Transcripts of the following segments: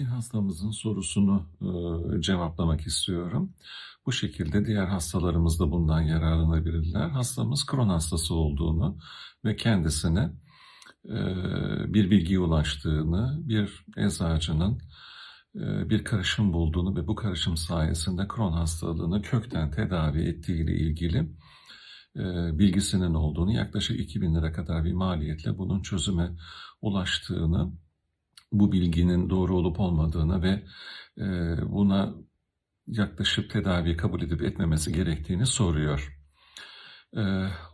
bir hastamızın sorusunu e, cevaplamak istiyorum. Bu şekilde diğer hastalarımız da bundan yararlanabilirler. Hastamız kron hastası olduğunu ve kendisine e, bir bilgiye ulaştığını, bir eczacının e, bir karışım bulduğunu ve bu karışım sayesinde kron hastalığını kökten tedavi ettiği ile ilgili e, bilgisinin olduğunu, yaklaşık 2000 lira kadar bir maliyetle bunun çözüme ulaştığını bu bilginin doğru olup olmadığını ve e, buna yaklaşıp tedavi kabul edip etmemesi gerektiğini soruyor. E,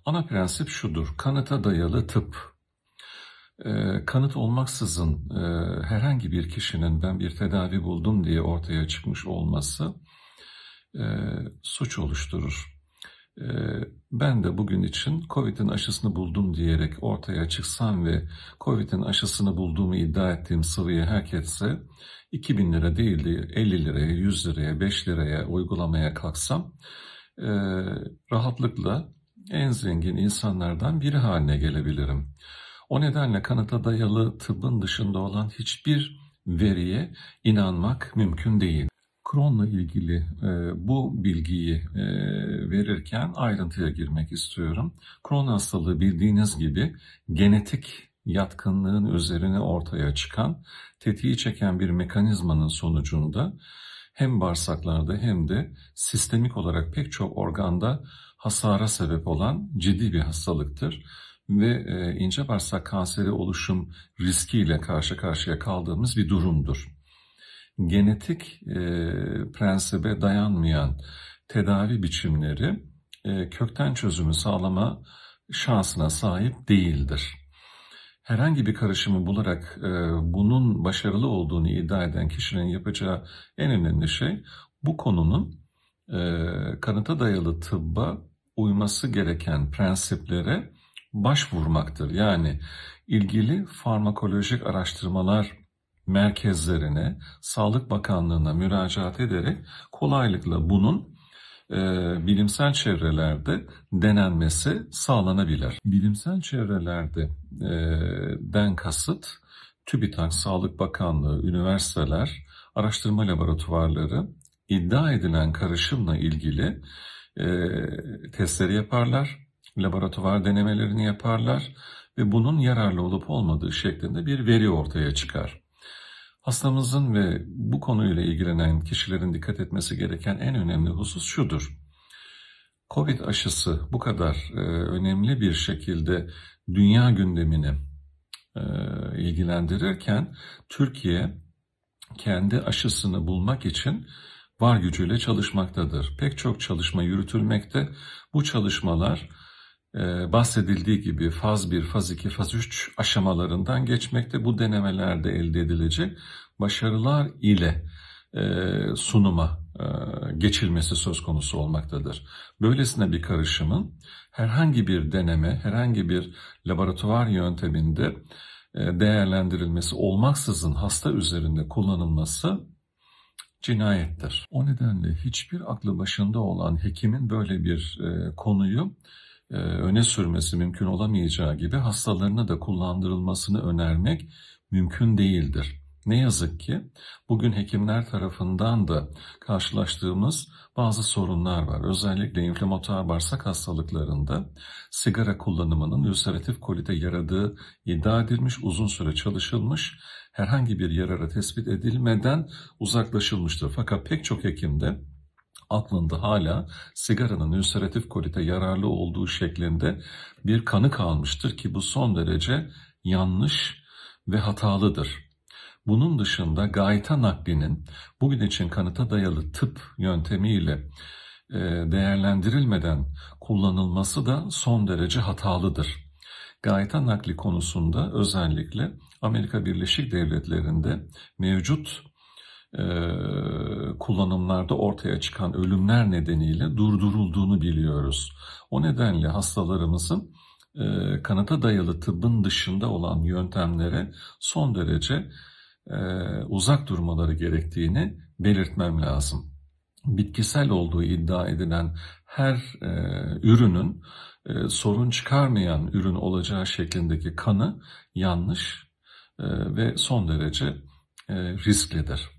ana prensip şudur, kanıta dayalı tıp. E, kanıt olmaksızın herhangi bir kişinin ben bir tedavi buldum diye ortaya çıkmış olması suç oluşturur. Ee, ben de bugün için Covid'in aşısını buldum diyerek ortaya çıksam ve Covid'in aşısını bulduğumu iddia ettiğim sıvıyı herkese 2000 lira değil de 50 liraya, 100 liraya, 5 liraya uygulamaya kalksam e, rahatlıkla en zengin insanlardan biri haline gelebilirim. O nedenle kanıta dayalı tıbbın dışında olan hiçbir veriye inanmak mümkün değil. Omikron'la ilgili e, bu bilgiyi e, verirken ayrıntıya girmek istiyorum. Kron hastalığı bildiğiniz gibi genetik yatkınlığın üzerine ortaya çıkan, tetiği çeken bir mekanizmanın sonucunda hem bağırsaklarda hem de sistemik olarak pek çok organda hasara sebep olan ciddi bir hastalıktır ve e, ince bağırsak kanseri oluşum riskiyle karşı karşıya kaldığımız bir durumdur genetik e, prensibe dayanmayan tedavi biçimleri e, kökten çözümü sağlama şansına sahip değildir. Herhangi bir karışımı bularak e, bunun başarılı olduğunu iddia eden kişinin yapacağı en önemli şey bu konunun e, kanıta dayalı tıbba uyması gereken prensiplere başvurmaktır. Yani ilgili farmakolojik araştırmalar merkezlerine, Sağlık Bakanlığı'na müracaat ederek kolaylıkla bunun e, bilimsel çevrelerde denenmesi sağlanabilir. Bilimsel çevrelerde e, den kasıt TÜBİTAK, Sağlık Bakanlığı, üniversiteler, araştırma laboratuvarları iddia edilen karışımla ilgili e, testleri yaparlar, laboratuvar denemelerini yaparlar ve bunun yararlı olup olmadığı şeklinde bir veri ortaya çıkar. Hastamızın ve bu konuyla ilgilenen kişilerin dikkat etmesi gereken en önemli husus şudur. Covid aşısı bu kadar e, önemli bir şekilde dünya gündemini e, ilgilendirirken Türkiye kendi aşısını bulmak için var gücüyle çalışmaktadır. Pek çok çalışma yürütülmekte. Bu çalışmalar ee, bahsedildiği gibi faz 1, faz 2, faz 3 aşamalarından geçmekte. Bu denemelerde elde edilecek başarılar ile e, sunuma e, geçilmesi söz konusu olmaktadır. Böylesine bir karışımın herhangi bir deneme, herhangi bir laboratuvar yönteminde e, değerlendirilmesi olmaksızın hasta üzerinde kullanılması cinayettir. O nedenle hiçbir aklı başında olan hekimin böyle bir konuyu e, öne sürmesi mümkün olamayacağı gibi hastalarına da kullandırılmasını önermek mümkün değildir. Ne yazık ki bugün hekimler tarafından da karşılaştığımız bazı sorunlar var. Özellikle inflamatuar bağırsak hastalıklarında sigara kullanımının ülseratif kolite yaradığı iddia edilmiş, uzun süre çalışılmış, herhangi bir yarara tespit edilmeden uzaklaşılmıştır. Fakat pek çok hekimde aklında hala sigaranın ülseratif kolite yararlı olduğu şeklinde bir kanı kalmıştır ki bu son derece yanlış ve hatalıdır. Bunun dışında gayta naklinin bugün için kanıta dayalı tıp yöntemiyle e, değerlendirilmeden kullanılması da son derece hatalıdır. Gayta nakli konusunda özellikle Amerika Birleşik Devletleri'nde mevcut e, kullanımlarda ortaya çıkan ölümler nedeniyle durdurulduğunu biliyoruz. O nedenle hastalarımızın e, kanıta dayalı tıbbın dışında olan yöntemlere son derece e, uzak durmaları gerektiğini belirtmem lazım. Bitkisel olduğu iddia edilen her ürünün sorun çıkarmayan ürün olacağı şeklindeki kanı yanlış ve son derece risklidir.